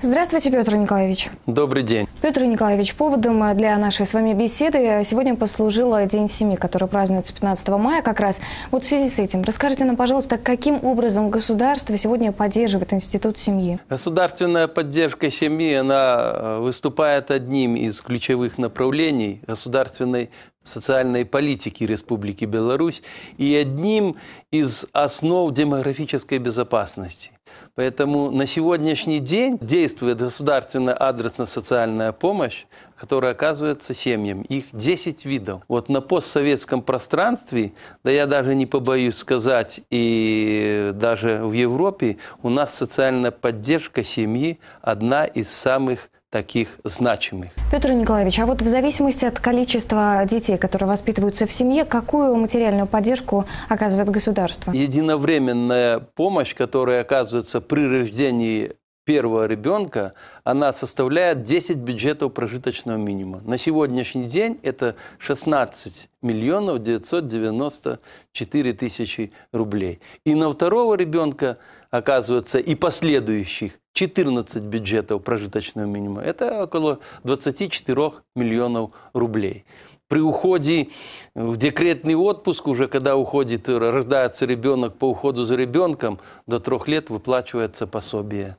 Здравствуйте, Петр Николаевич. Добрый день. Петр Николаевич, поводом для нашей с вами беседы сегодня послужил День семьи, который празднуется 15 мая как раз. Вот в связи с этим, расскажите нам, пожалуйста, каким образом государство сегодня поддерживает институт семьи? Государственная поддержка семьи, она э, выступает одним из ключевых направлений государственной социальной политики Республики Беларусь и одним из основ демографической безопасности. Поэтому на сегодняшний день действует государственная адресно-социальная помощь, которая оказывается семьям. Их 10 видов. Вот на постсоветском пространстве, да я даже не побоюсь сказать, и даже в Европе у нас социальная поддержка семьи одна из самых таких значимых. Петр Николаевич, а вот в зависимости от количества детей, которые воспитываются в семье, какую материальную поддержку оказывает государство? Единовременная помощь, которая оказывается при рождении первого ребенка, она составляет 10 бюджетов прожиточного минимума. На сегодняшний день это 16 миллионов 994 тысячи рублей. И на второго ребенка, оказывается, и последующих 14 бюджетов прожиточного минимума. Это около 24 миллионов рублей при уходе в декретный отпуск, уже когда уходит, рождается ребенок по уходу за ребенком, до трех лет выплачивается пособие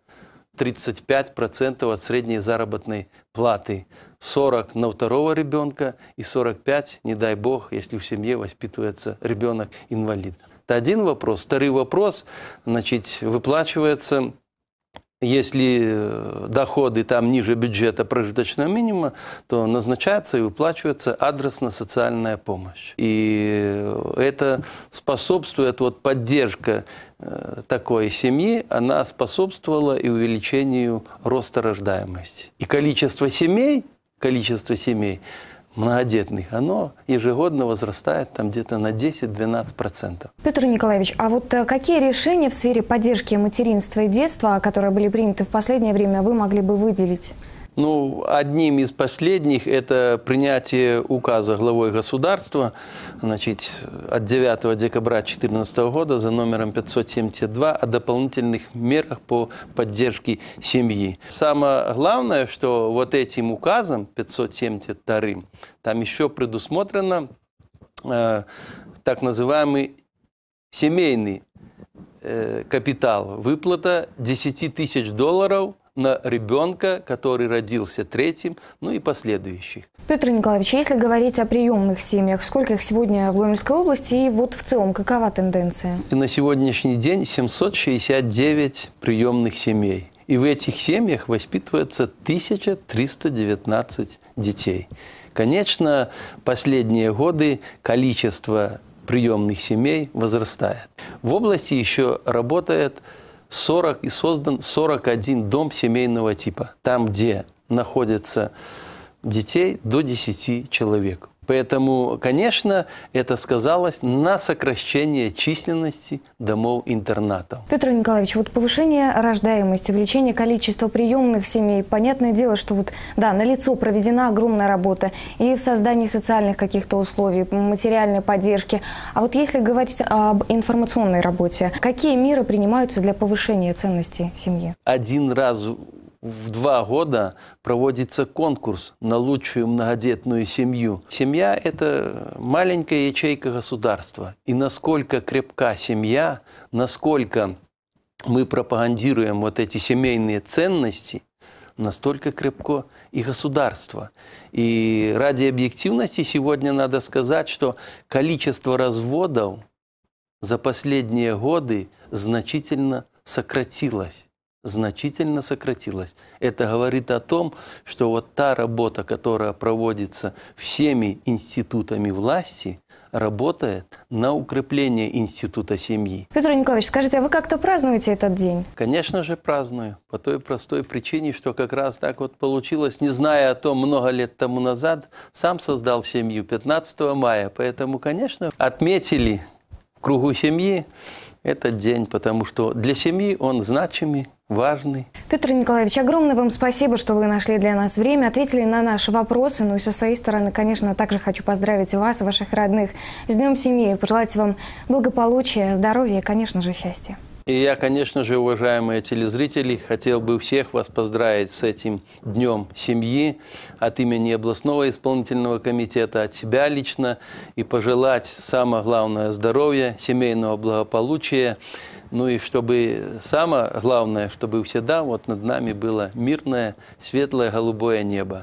35% от средней заработной платы. 40 на второго ребенка и 45, не дай бог, если в семье воспитывается ребенок инвалид. Это один вопрос. Второй вопрос, значит, выплачивается если э, доходы там ниже бюджета прожиточного минимума, то назначается и выплачивается адресно-социальная помощь. И э, это способствует, вот поддержка э, такой семьи, она способствовала и увеличению роста рождаемости. И количество семей, количество семей многодетных, оно ежегодно возрастает там где-то на 10-12%. Петр Николаевич, а вот э, какие решения в сфере поддержки материнства и детства, которые были приняты в последнее время, вы могли бы выделить? Ну, одним из последних это принятие указа главой государства значит, от 9 декабря 2014 года за номером 572 о дополнительных мерах по поддержке семьи. Самое главное, что вот этим указом 572 там еще предусмотрено э, так называемый семейный э, капитал, выплата 10 тысяч долларов на ребенка, который родился третьим, ну и последующих. Петр Николаевич, а если говорить о приемных семьях, сколько их сегодня в Гомельской области и вот в целом какова тенденция? На сегодняшний день 769 приемных семей. И в этих семьях воспитывается 1319 детей. Конечно, последние годы количество приемных семей возрастает. В области еще работает 40, и создан 41 дом семейного типа, там, где находятся детей до 10 человек. Поэтому, конечно, это сказалось на сокращение численности домов-интернатов. Петр Николаевич, вот повышение рождаемости, увеличение количества приемных семей, понятное дело, что вот, да, на лицо проведена огромная работа и в создании социальных каких-то условий, материальной поддержки. А вот если говорить об информационной работе, какие меры принимаются для повышения ценности семьи? Один раз в два года проводится конкурс на лучшую многодетную семью. Семья – это маленькая ячейка государства. И насколько крепка семья, насколько мы пропагандируем вот эти семейные ценности, настолько крепко и государство. И ради объективности сегодня надо сказать, что количество разводов за последние годы значительно сократилось значительно сократилось. Это говорит о том, что вот та работа, которая проводится всеми институтами власти, работает на укрепление института семьи. Петр Николаевич, скажите, а вы как-то празднуете этот день? Конечно же праздную, по той простой причине, что как раз так вот получилось, не зная о том много лет тому назад, сам создал семью 15 мая, поэтому, конечно, отметили в кругу семьи этот день, потому что для семьи он значимый, важный. Петр Николаевич, огромное вам спасибо, что вы нашли для нас время, ответили на наши вопросы. Ну и со своей стороны, конечно, также хочу поздравить вас и ваших родных с Днем Семьи, пожелать вам благополучия, здоровья и, конечно же, счастья. И я, конечно же, уважаемые телезрители, хотел бы всех вас поздравить с этим Днем Семьи от имени областного исполнительного комитета, от себя лично и пожелать самое главное здоровья, семейного благополучия, ну и чтобы самое главное, чтобы всегда вот над нами было мирное, светлое, голубое небо.